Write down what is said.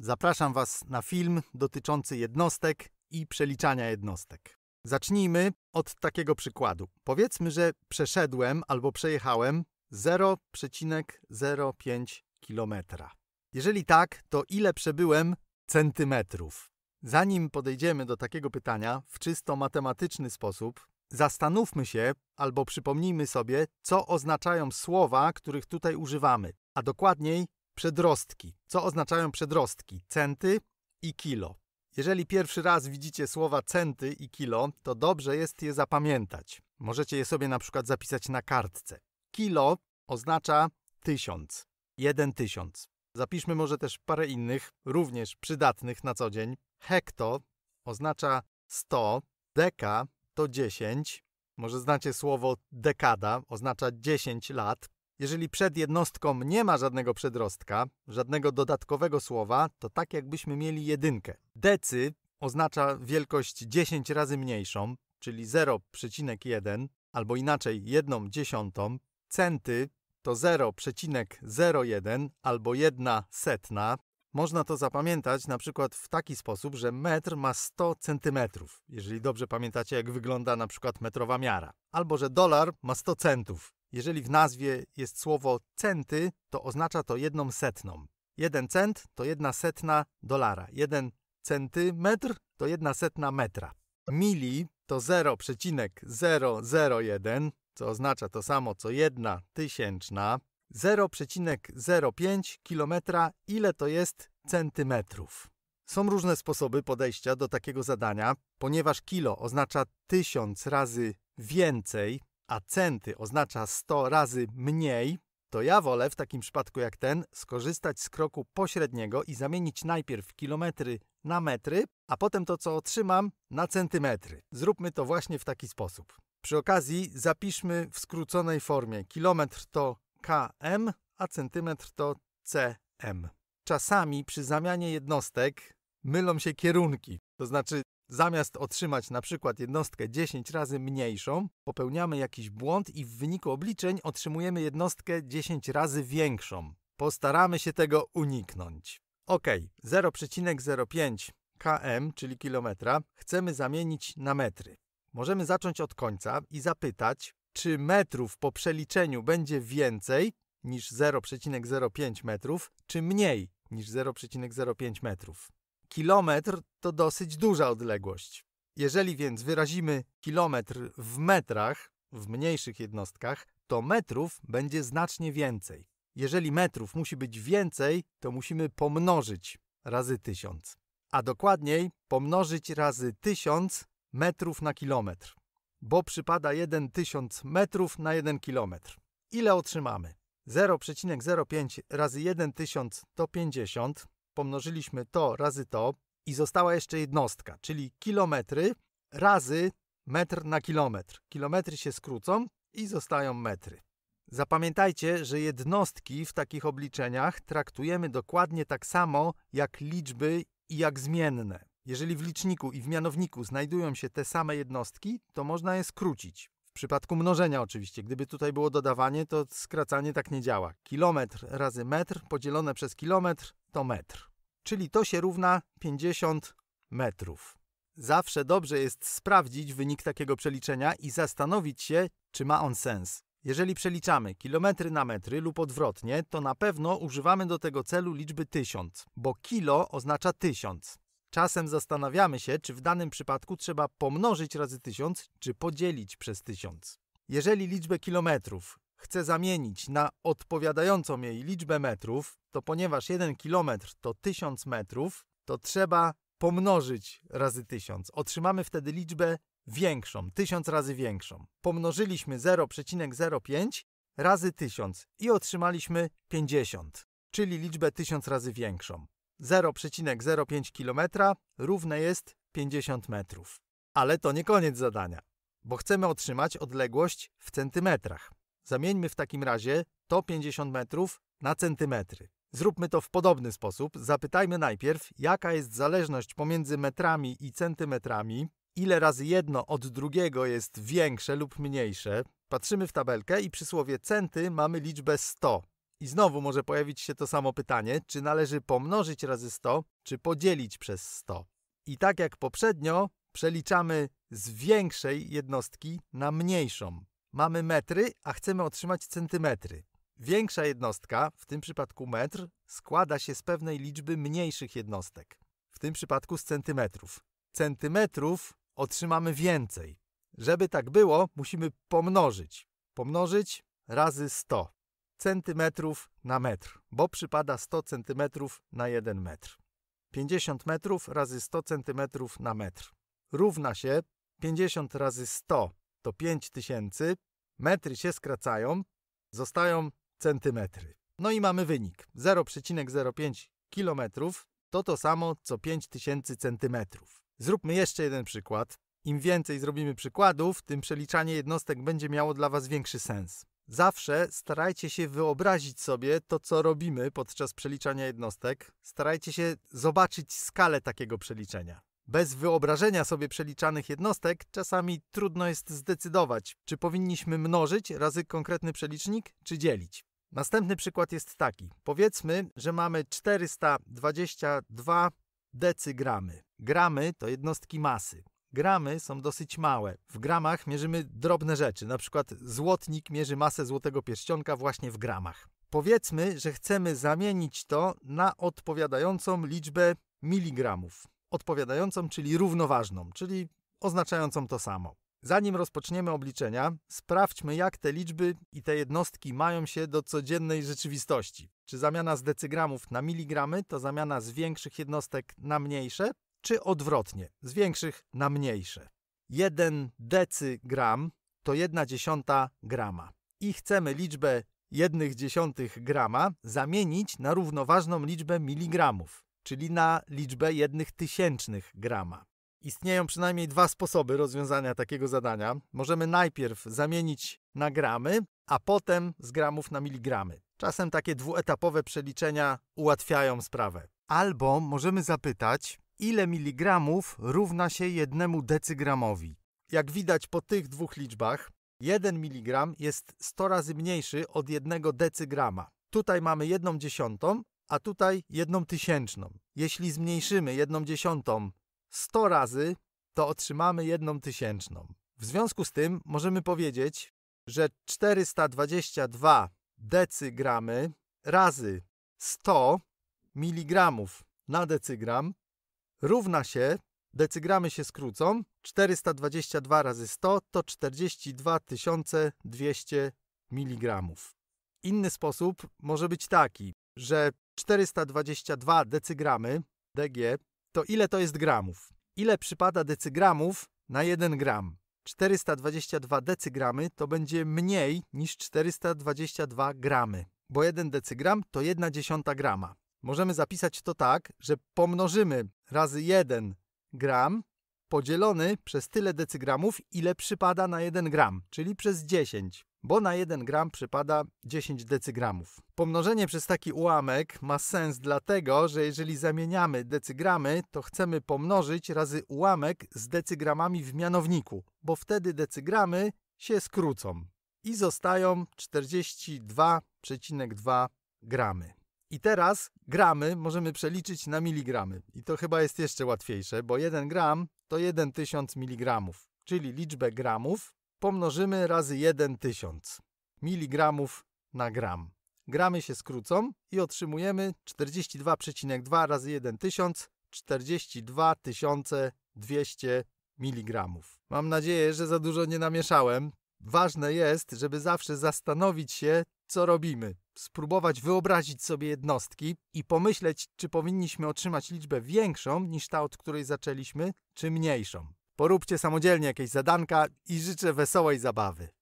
Zapraszam Was na film dotyczący jednostek i przeliczania jednostek. Zacznijmy od takiego przykładu. Powiedzmy, że przeszedłem albo przejechałem 0,05 km. Jeżeli tak, to ile przebyłem centymetrów? Zanim podejdziemy do takiego pytania w czysto matematyczny sposób, zastanówmy się albo przypomnijmy sobie, co oznaczają słowa, których tutaj używamy, a dokładniej, Przedrostki. Co oznaczają przedrostki? Centy i kilo. Jeżeli pierwszy raz widzicie słowa centy i kilo, to dobrze jest je zapamiętać. Możecie je sobie na przykład zapisać na kartce. Kilo oznacza tysiąc, jeden tysiąc. Zapiszmy może też parę innych, również przydatnych na co dzień. Hekto oznacza 100, deka to 10. Może znacie słowo dekada, oznacza 10 lat. Jeżeli przed jednostką nie ma żadnego przedrostka, żadnego dodatkowego słowa, to tak jakbyśmy mieli jedynkę. Decy oznacza wielkość 10 razy mniejszą, czyli 0,1 albo inaczej 1 dziesiątą. Centy to 0,01 albo 1 setna. Można to zapamiętać na przykład w taki sposób, że metr ma 100 centymetrów, jeżeli dobrze pamiętacie jak wygląda na przykład metrowa miara. Albo że dolar ma 100 centów, jeżeli w nazwie jest słowo centy, to oznacza to jedną setną. Jeden cent to jedna setna dolara. Jeden centymetr to jedna setna metra. Mili to 0,001, co oznacza to samo co jedna tysięczna. 0,05 kilometra, ile to jest centymetrów. Są różne sposoby podejścia do takiego zadania, ponieważ kilo oznacza tysiąc razy więcej, a centy oznacza 100 razy mniej, to ja wolę w takim przypadku jak ten skorzystać z kroku pośredniego i zamienić najpierw kilometry na metry, a potem to, co otrzymam, na centymetry. Zróbmy to właśnie w taki sposób. Przy okazji zapiszmy w skróconej formie. Kilometr to km, a centymetr to cm. Czasami przy zamianie jednostek mylą się kierunki. To znaczy Zamiast otrzymać na przykład jednostkę 10 razy mniejszą, popełniamy jakiś błąd i w wyniku obliczeń otrzymujemy jednostkę 10 razy większą. Postaramy się tego uniknąć. Ok, 0,05 km, czyli kilometra, chcemy zamienić na metry. Możemy zacząć od końca i zapytać, czy metrów po przeliczeniu będzie więcej niż 0,05 metrów, czy mniej niż 0,05 metrów. Kilometr to dosyć duża odległość. Jeżeli więc wyrazimy kilometr w metrach, w mniejszych jednostkach, to metrów będzie znacznie więcej. Jeżeli metrów musi być więcej, to musimy pomnożyć razy tysiąc. a dokładniej pomnożyć razy tysiąc metrów na kilometr, bo przypada 1000 metrów na 1 kilometr. Ile otrzymamy? 0,05 razy 1000 to 50, pomnożyliśmy to razy to i została jeszcze jednostka, czyli kilometry razy metr na kilometr. Kilometry się skrócą i zostają metry. Zapamiętajcie, że jednostki w takich obliczeniach traktujemy dokładnie tak samo jak liczby i jak zmienne. Jeżeli w liczniku i w mianowniku znajdują się te same jednostki, to można je skrócić przypadku mnożenia oczywiście. Gdyby tutaj było dodawanie, to skracanie tak nie działa. Kilometr razy metr podzielone przez kilometr to metr. Czyli to się równa 50 metrów. Zawsze dobrze jest sprawdzić wynik takiego przeliczenia i zastanowić się, czy ma on sens. Jeżeli przeliczamy kilometry na metry lub odwrotnie, to na pewno używamy do tego celu liczby 1000, bo kilo oznacza 1000. Czasem zastanawiamy się, czy w danym przypadku trzeba pomnożyć razy 1000, czy podzielić przez 1000. Jeżeli liczbę kilometrów chcę zamienić na odpowiadającą jej liczbę metrów, to ponieważ 1 kilometr to 1000 metrów, to trzeba pomnożyć razy 1000. Otrzymamy wtedy liczbę większą, 1000 razy większą. Pomnożyliśmy 0,05 razy 1000 i otrzymaliśmy 50, czyli liczbę 1000 razy większą. 0,05 km równe jest 50 metrów. Ale to nie koniec zadania, bo chcemy otrzymać odległość w centymetrach. Zamieńmy w takim razie to 50 metrów na centymetry. Zróbmy to w podobny sposób. Zapytajmy najpierw, jaka jest zależność pomiędzy metrami i centymetrami, ile razy jedno od drugiego jest większe lub mniejsze. Patrzymy w tabelkę i przy słowie centy mamy liczbę 100, i znowu może pojawić się to samo pytanie, czy należy pomnożyć razy 100, czy podzielić przez 100. I tak jak poprzednio, przeliczamy z większej jednostki na mniejszą. Mamy metry, a chcemy otrzymać centymetry. Większa jednostka, w tym przypadku metr, składa się z pewnej liczby mniejszych jednostek, w tym przypadku z centymetrów. Centymetrów otrzymamy więcej. Żeby tak było, musimy pomnożyć. Pomnożyć razy 100 centymetrów na metr, bo przypada 100 centymetrów na 1 metr. 50 metrów razy 100 centymetrów na metr równa się 50 razy 100 to 5000, metry się skracają, zostają centymetry. No i mamy wynik 0,05 km to to samo co 5000 centymetrów. Zróbmy jeszcze jeden przykład. Im więcej zrobimy przykładów, tym przeliczanie jednostek będzie miało dla Was większy sens. Zawsze starajcie się wyobrazić sobie to, co robimy podczas przeliczania jednostek. Starajcie się zobaczyć skalę takiego przeliczenia. Bez wyobrażenia sobie przeliczanych jednostek czasami trudno jest zdecydować, czy powinniśmy mnożyć razy konkretny przelicznik, czy dzielić. Następny przykład jest taki. Powiedzmy, że mamy 422 decygramy. Gramy to jednostki masy gramy są dosyć małe. W gramach mierzymy drobne rzeczy, na przykład złotnik mierzy masę złotego pierścionka właśnie w gramach. Powiedzmy, że chcemy zamienić to na odpowiadającą liczbę miligramów. Odpowiadającą, czyli równoważną, czyli oznaczającą to samo. Zanim rozpoczniemy obliczenia, sprawdźmy, jak te liczby i te jednostki mają się do codziennej rzeczywistości. Czy zamiana z decygramów na miligramy to zamiana z większych jednostek na mniejsze? czy odwrotnie, z większych na mniejsze. 1 decygram to 1 dziesiąta grama i chcemy liczbę 1 dziesiątych grama zamienić na równoważną liczbę miligramów, czyli na liczbę 1 tysięcznych grama. Istnieją przynajmniej dwa sposoby rozwiązania takiego zadania. Możemy najpierw zamienić na gramy, a potem z gramów na miligramy. Czasem takie dwuetapowe przeliczenia ułatwiają sprawę. Albo możemy zapytać, ile miligramów równa się jednemu decygramowi. Jak widać po tych dwóch liczbach, 1 mg jest 100 razy mniejszy od 1 decygrama. Tutaj mamy 1 dziesiątą, a tutaj 1 tysięczną. Jeśli zmniejszymy 1 dziesiątą 100 razy, to otrzymamy 1 tysięczną. W związku z tym możemy powiedzieć, że 422 decygramy razy 100 mg na decygram równa się, decygramy się skrócą, 422 razy 100 to 42 200 mg. Inny sposób może być taki, że 422 decygramy, dg, to ile to jest gramów? Ile przypada decygramów na 1 gram? 422 decygramy to będzie mniej niż 422 gramy, bo 1 decygram to 1 dziesiąta grama. Możemy zapisać to tak, że pomnożymy razy 1 gram podzielony przez tyle decygramów, ile przypada na 1 gram, czyli przez 10, bo na 1 gram przypada 10 decygramów. Pomnożenie przez taki ułamek ma sens dlatego, że jeżeli zamieniamy decygramy, to chcemy pomnożyć razy ułamek z decygramami w mianowniku, bo wtedy decygramy się skrócą i zostają 42,2 gramy. I teraz gramy możemy przeliczyć na miligramy. I to chyba jest jeszcze łatwiejsze, bo 1 gram to 1000 mg, czyli liczbę gramów pomnożymy razy 1000 miligramów na gram. Gramy się skrócą i otrzymujemy 42,2 razy 1000, 42,200 mg. Mam nadzieję, że za dużo nie namieszałem. Ważne jest, żeby zawsze zastanowić się, co robimy spróbować wyobrazić sobie jednostki i pomyśleć, czy powinniśmy otrzymać liczbę większą niż ta, od której zaczęliśmy, czy mniejszą. Poróbcie samodzielnie jakieś zadanka i życzę wesołej zabawy.